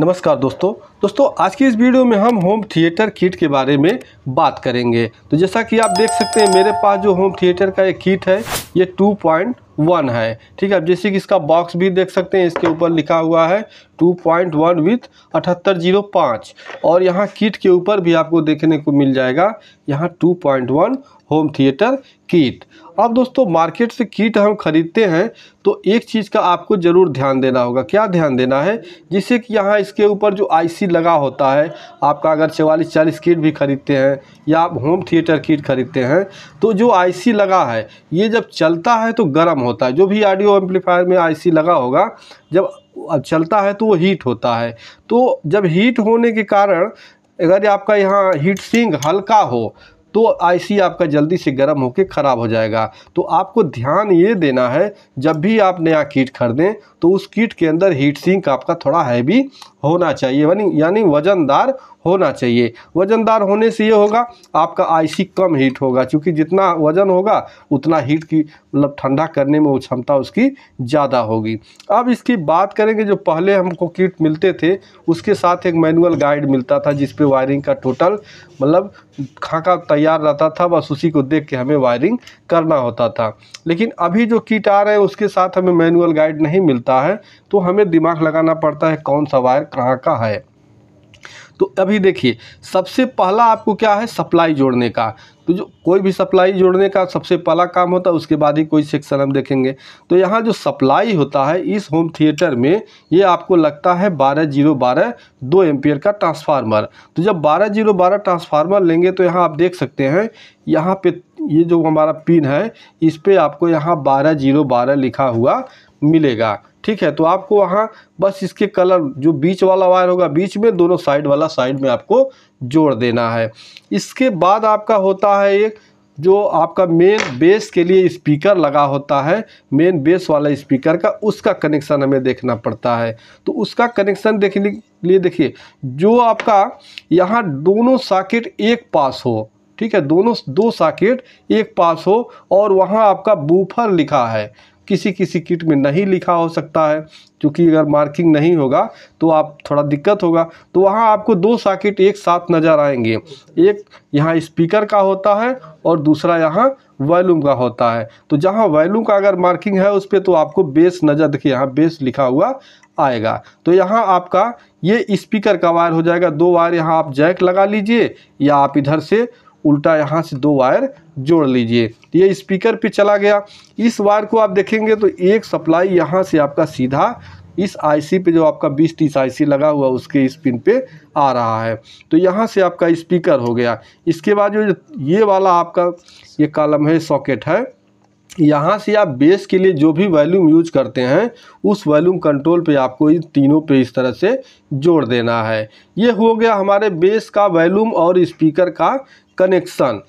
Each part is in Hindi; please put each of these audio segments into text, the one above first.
नमस्कार दोस्तों दोस्तों आज की इस वीडियो में हम होम थिएटर किट के बारे में बात करेंगे तो जैसा कि आप देख सकते हैं मेरे पास जो होम थिएटर का एक किट है ये 2.1 है ठीक है अब जैसे कि इसका बॉक्स भी देख सकते हैं इसके ऊपर लिखा हुआ है 2.1 विथ अठहत्तर जीरो पाँच और यहाँ किट के ऊपर भी आपको देखने को मिल जाएगा यहाँ वन होम थिएटर किट अब दोस्तों मार्केट से कीट हम खरीदते हैं तो एक चीज़ का आपको ज़रूर ध्यान देना होगा क्या ध्यान देना है जिससे कि यहाँ इसके ऊपर जो आईसी लगा होता है आपका अगर चवालीस चालीस कीट भी खरीदते हैं या आप होम थिएटर कीट खरीदते हैं तो जो आईसी लगा है ये जब चलता है तो गर्म होता है जो भी ऑडियो एम्पलीफायर में आई लगा होगा जब चलता है तो वो हीट होता है तो जब हीट होने के कारण अगर आपका यहाँ हीट सिंग हल्का हो तो आईसी आपका जल्दी से गर्म होकर ख़राब हो जाएगा तो आपको ध्यान ये देना है जब भी आप नया कीट खरीदें तो उस कीट के अंदर हीट सिंक आपका थोड़ा हैवी होना चाहिए यानी यानी वज़नदार होना चाहिए वज़नदार होने से ये होगा आपका आईसी कम हीट होगा क्योंकि जितना वज़न होगा उतना हीट की मतलब ठंडा करने में वो क्षमता उसकी ज़्यादा होगी अब इसकी बात करेंगे जो पहले हमको किट मिलते थे उसके साथ एक मैनुअल गाइड मिलता था जिसपे वायरिंग का टोटल मतलब खाका तैयार तैयार रहता था बस उसी को देख के हमें वायरिंग करना होता था लेकिन अभी जो किट आ रहे हैं उसके साथ हमें मैनुअल गाइड नहीं मिलता है तो हमें दिमाग लगाना पड़ता है कौन सा वायर कहाँ का है तो अभी देखिए सबसे पहला आपको क्या है सप्लाई जोड़ने का तो जो कोई भी सप्लाई जोड़ने का सबसे पहला काम होता है उसके बाद ही कोई सेक्शन हम देखेंगे तो यहाँ जो सप्लाई होता है इस होम थिएटर में ये आपको लगता है बारह जीरो बारह दो एम्पियर का ट्रांसफार्मर तो जब बारह जीरो बारह ट्रांसफार्मर लेंगे तो यहाँ आप देख सकते हैं यहाँ पे ये जो हमारा पिन है इस पर आपको यहाँ बारह जीरो बारह लिखा हुआ मिलेगा ठीक है तो आपको वहाँ बस इसके कलर जो बीच वाला वायर होगा बीच में दोनों साइड वाला साइड में आपको जोड़ देना है इसके बाद आपका होता है एक जो आपका मेन बेस के लिए स्पीकर लगा होता है मेन बेस वाला स्पीकर का उसका कनेक्शन हमें देखना पड़ता है तो उसका कनेक्शन देखने के लिए देखिए जो आपका यहाँ दोनों साकेट एक पास हो ठीक है दोनों दो साकेट एक पास हो और वहाँ आपका बूफर लिखा है किसी किसी किट में नहीं लिखा हो सकता है क्योंकि अगर मार्किंग नहीं होगा तो आप थोड़ा दिक्कत होगा तो वहाँ आपको दो साकिट एक साथ नज़र आएंगे एक यहाँ स्पीकर का होता है और दूसरा यहाँ वैल्यूम का होता है तो जहाँ वैल्यूम का अगर मार्किंग है उस पर तो आपको बेस नज़र देखिए यहाँ बेस लिखा हुआ आएगा तो यहाँ आपका ये स्पीकर का वायर हो जाएगा दो वायर यहाँ आप जैक लगा लीजिए या आप इधर से उल्टा यहाँ से दो वायर जोड़ लीजिए ये स्पीकर पे चला गया इस वायर को आप देखेंगे तो एक सप्लाई यहाँ से आपका सीधा इस आईसी पे जो आपका 20 तीस आईसी लगा हुआ उसके इस पिन पे आ रहा है तो यहाँ से आपका स्पीकर हो गया इसके बाद जो ये वाला आपका ये कॉलम है सॉकेट है यहाँ से आप बेस के लिए जो भी वॉल्यूम यूज करते हैं उस वॉल्यूम कंट्रोल पे आपको इन तीनों पे इस तरह से जोड़ देना है ये हो गया हमारे बेस का वॉल्यूम और स्पीकर का कनेक्शन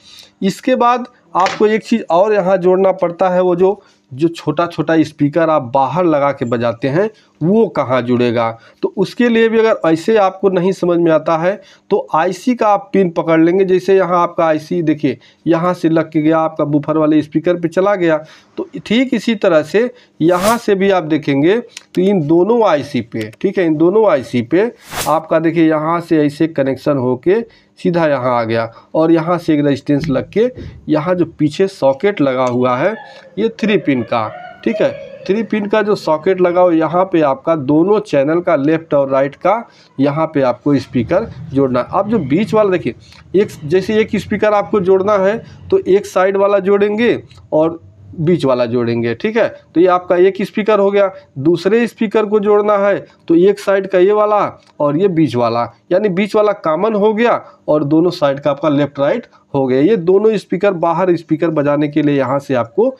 इसके बाद आपको एक चीज़ और यहाँ जोड़ना पड़ता है वो जो जो छोटा छोटा स्पीकर आप बाहर लगा के बजाते हैं वो कहाँ जुड़ेगा तो उसके लिए भी अगर ऐसे आपको नहीं समझ में आता है तो आईसी का आप पिन पकड़ लेंगे जैसे यहाँ आपका आईसी देखिए यहाँ से लग के गया आपका बुफर वाले स्पीकर पे चला गया तो ठीक इसी तरह से यहाँ से भी आप देखेंगे तो इन दोनों आईसी पे ठीक है इन दोनों आईसी पे आपका देखिए यहाँ से ऐसे कनेक्शन हो के सीधा यहाँ आ गया और यहाँ से एक रजिस्टेंस लग के यहाँ जो पीछे सॉकेट लगा हुआ है ये थ्री पिन का ठीक है थ्री पिन का जो सॉकेट लगा हो यहाँ पे आपका दोनों चैनल का लेफ्ट और राइट का यहाँ पे आपको स्पीकर जोड़ना है अब जो बीच वाला देखिए एक जैसे एक स्पीकर आपको जोड़ना है तो एक साइड वाला जोड़ेंगे और बीच वाला जोड़ेंगे ठीक है तो ये आपका एक स्पीकर हो गया दूसरे स्पीकर को जोड़ना है तो एक साइड का ये वाला और ये बीच वाला यानी बीच वाला कॉमन हो गया और दोनों साइड का आपका लेफ्ट राइट हो गया ये दोनों स्पीकर बाहर स्पीकर बजाने के लिए यहाँ से आपको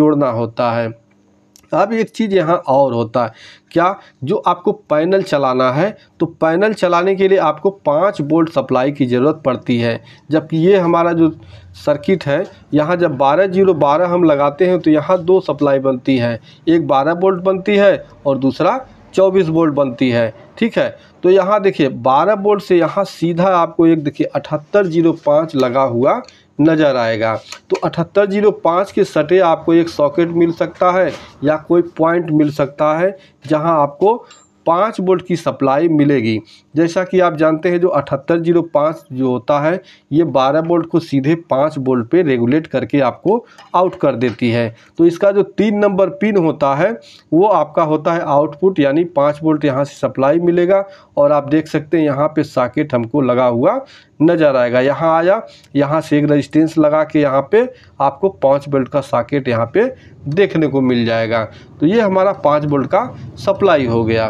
जोड़ना होता है अब एक चीज़ यहाँ और होता है क्या जो आपको पैनल चलाना है तो पैनल चलाने के लिए आपको पाँच बोल्ट सप्लाई की ज़रूरत पड़ती है जबकि ये हमारा जो सर्किट है यहाँ जब बारह जीरो बारह हम लगाते हैं तो यहाँ दो सप्लाई बनती है एक बारह बोल्ट बनती है और दूसरा चौबीस बोल्ट बनती है ठीक है तो यहाँ देखिए बारह बोल्ट से यहाँ सीधा आपको एक देखिए अठहत्तर जीरो पाँच लगा हुआ नज़र आएगा तो अठहत्तर जीरो पाँच के सटे आपको एक सॉकेट मिल सकता है या कोई पॉइंट मिल सकता है जहां आपको पाँच वोल्ट की सप्लाई मिलेगी जैसा कि आप जानते हैं जो अठहत्तर जीरो पाँच जो होता है ये बारह वोल्ट को सीधे पाँच वोल्ट पे रेगुलेट करके आपको आउट कर देती है तो इसका जो तीन नंबर पिन होता है वो आपका होता है आउटपुट यानी पाँच वोल्ट यहाँ से सप्लाई मिलेगा और आप देख सकते हैं यहाँ पर साकेट हमको लगा हुआ नज़र आएगा यहाँ आया यहाँ से एक रजिस्टेंस लगा के यहाँ पे आपको पाँच बोल्ट का साकेट यहाँ पे देखने को मिल जाएगा तो ये हमारा पाँच बोल्ट का सप्लाई हो गया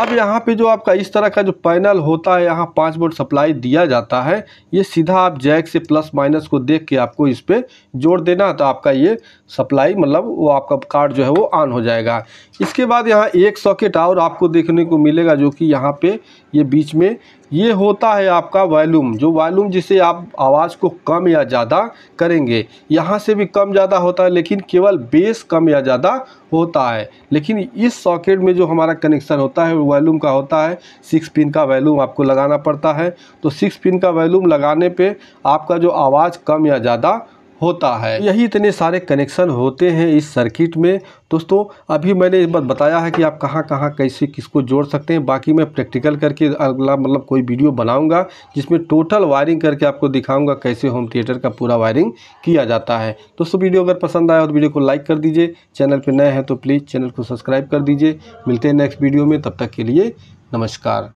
अब यहाँ पे जो आपका इस तरह का जो पैनल होता है यहाँ पाँच वोल्ट सप्लाई दिया जाता है ये सीधा आप जैक से प्लस माइनस को देख के आपको इस पर जोड़ देना तो आपका ये सप्लाई मतलब वो आपका कार्ड जो है वो ऑन हो जाएगा इसके बाद यहाँ एक सॉकेट और आपको देखने को मिलेगा जो कि यहाँ पे ये बीच में ये होता है आपका वॉल्यूम जो वॉल्यूम जिसे आप आवाज़ को कम या ज़्यादा करेंगे यहाँ से भी कम ज़्यादा होता है लेकिन केवल बेस कम या ज़्यादा होता है लेकिन इस सॉकेट में जो हमारा कनेक्शन होता है वॉल्यूम का होता है सिक्स पिन का वॉल्यूम आपको लगाना पड़ता है तो सिक्स पिन का वॉल्यूम लगाने पर आपका जो आवाज़ कम या ज़्यादा होता है यही इतने सारे कनेक्शन होते हैं इस सर्किट में दोस्तों अभी मैंने इस बात बताया है कि आप कहाँ कहाँ कैसे किसको जोड़ सकते हैं बाकी मैं प्रैक्टिकल करके अगला मतलब कोई वीडियो बनाऊंगा जिसमें टोटल वायरिंग करके आपको दिखाऊंगा कैसे होम थिएटर का पूरा वायरिंग किया जाता है दोस्तों वीडियो अगर पसंद आया तो वीडियो को लाइक कर दीजिए चैनल पर नए हैं तो प्लीज़ चैनल को सब्सक्राइब कर दीजिए मिलते हैं नेक्स्ट वीडियो में तब तक के लिए नमस्कार